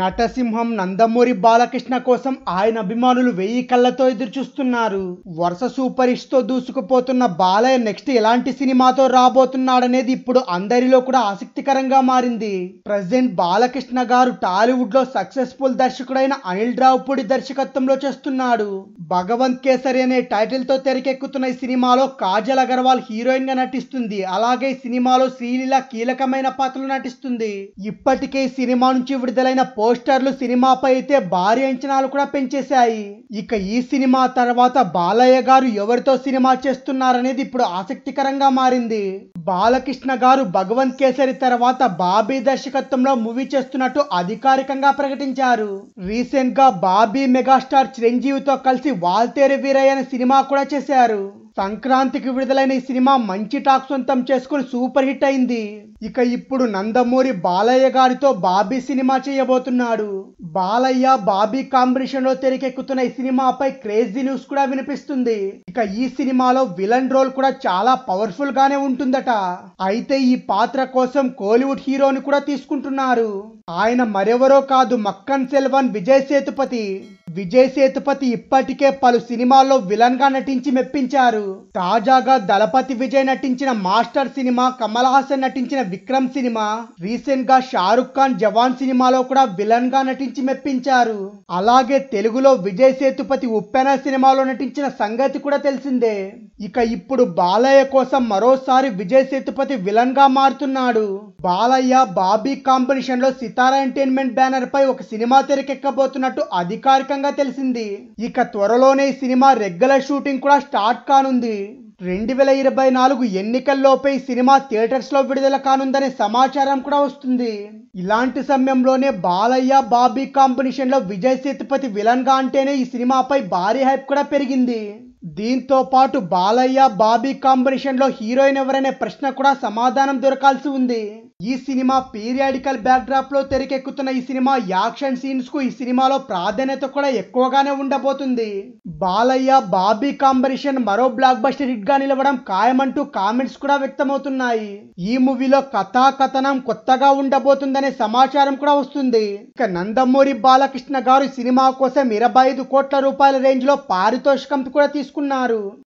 నటసింహం నందమూరి బాలకృష్ణ కోసం ఆయన అభిమానులు వెయ్యి కళ్ళతో ఎదురుచూస్తున్నారు వరుస సూపర్ హిట్స్తో దూసుకుపోతున్న బాలయ్య నెక్స్ట్ ఎలాంటి సినిమాతో రాబోతున్నాడనేది ఇప్పుడు అందరిలో కూడా ఆసక్తికరంగా మారింది ప్రజెంట్ బాలకృష్ణ గారు టాలీవుడ్ లో సక్సెస్ఫుల్ దర్శకుడైన అనిల్ రావుపూడి దర్శకత్వంలో చేస్తున్నాడు భగవంత్ కేసరి అనే టైటిల్ తో తెరకెక్కుతున్న ఈ సినిమాలో కాజల్ అగర్వాల్ హీరోయిన్ గా నటిస్తుంది అలాగే ఈ సినిమాలో శ్రీలీల కీలకమైన పాత్రలు నటిస్తుంది ఇప్పటికే సినిమా నుంచి విడుదలైన పోస్టర్లు సినిమాపై అయితే భారీ అంచనాలు కూడా పెంచేశాయి ఇక ఈ సినిమా తర్వాత బాలయ్య గారు ఎవరితో సినిమా చేస్తున్నారనేది ఇప్పుడు ఆసక్తికరంగా మారింది బాలకృష్ణ గారు భగవంత్ కేసరి తర్వాత బాబీ దర్శకత్వంలో మూవీ చేస్తున్నట్టు అధికారికంగా ప్రకటించారు రీసెంట్ గా బాబీ మెగాస్టార్ చిరంజీవితో కలిసి వాల్తేరు వీరయ్య సినిమా కూడా చేశారు సంక్రాంతికి విడుదలైన ఈ సినిమా మంచి టాక్ సొంతం చేసుకుని సూపర్ హిట్ అయింది ఇక ఇప్పుడు నందమూరి బాలయ్య గారితో బాబీ సినిమా చేయబోతున్నాడు బాలయ్య బాబీ కాంబినేషన్ లో తెరకెక్కుతున్న ఈ సినిమాపై క్రేజీ న్యూస్ కూడా వినిపిస్తుంది ఇక ఈ సినిమాలో విలన్ రోల్ కూడా చాలా పవర్ఫుల్ గానే ఉంటుందట అయితే ఈ పాత్ర కోసం కోలీవుడ్ హీరోని కూడా తీసుకుంటున్నారు ఆయన మరెవరో కాదు మక్కన్ సెల్వన్ విజయ్ సేతుపతి విజయ్ సేతుపతి ఇప్పటికే పలు సినిమాల్లో విలన్ గా నటించి మెప్పించారు తాజాగా దళపతి విజయ్ నటించిన మాస్టర్ సినిమా కమల్ హాసన్ నటించిన విక్రమ్ సినిమా రీసెంట్ గా షారుఖ్ ఖాన్ జవాన్ సినిమాలో కూడా విలన్ గా నటించి మెప్పించారు అలాగే తెలుగులో విజయ్ సేతుపతి ఉప్పెన సినిమాలో నటించిన సంగతి కూడా తెలిసిందే ఇక ఇప్పుడు బాలయ్య కోసం మరోసారి విజయ్ సేతుపతి విలన్ గా మారుతున్నాడు బాలయ్య బాబీ కాంబినేషన్ లో సితారా ఎంటర్టైన్మెంట్ బ్యానర్ పై ఒక సినిమా తెరకెక్కబోతున్నట్టు అధికారికంగా విషయంగా తెలిసింది ఇక త్వరలోనే సినిమా రెగ్యులర్ షూటింగ్ కూడా స్టార్ట్ కానుంది రెండు వేల ఇరవై నాలుగు ఎన్నికల్లోపై సినిమా థియేటర్స్లో విడుదల కానుందనే సమాచారం కూడా వస్తుంది ఇలాంటి సమయంలోనే బాలయ్య బాబీ కాంబినేషన్లో విజయ్ సేతుపతి విలన్గా అంటేనే ఈ సినిమాపై భారీ హైప్ కూడా పెరిగింది దీంతో పాటు బాలయ్య బాబీ కాంబినేషన్లో హీరోయిన్ ఎవరనే ప్రశ్న కూడా సమాధానం దొరకాల్సి ఉంది ఈ సినిమా పీరియాడికల్ బ్యాక్డ్రాప్లో తెరకెక్కుతున్న ఈ సినిమా యాక్షన్ సీన్స్కు ఈ సినిమాలో ప్రాధాన్యత కూడా ఎక్కువగానే ఉండబోతుంది బాలయ్య బాబీ కాంబినేషన్ మరో బ్లాక్ బస్టర్ హిట్గా నిలవడం ఖాయమంటూ కామెంట్స్ కూడా వ్యక్తమవుతున్నాయి ఈ మూవీలో కథా కథనం కొత్తగా ఉండబోతుందనే సమాచారం కూడా వస్తుంది ఇక నందమూరి బాలకృష్ణ గారు సినిమా కోసం ఇరవై ఐదు కోట్ల రూపాయల రేంజ్లో పారితోషికం కూడా తీసుకున్నారు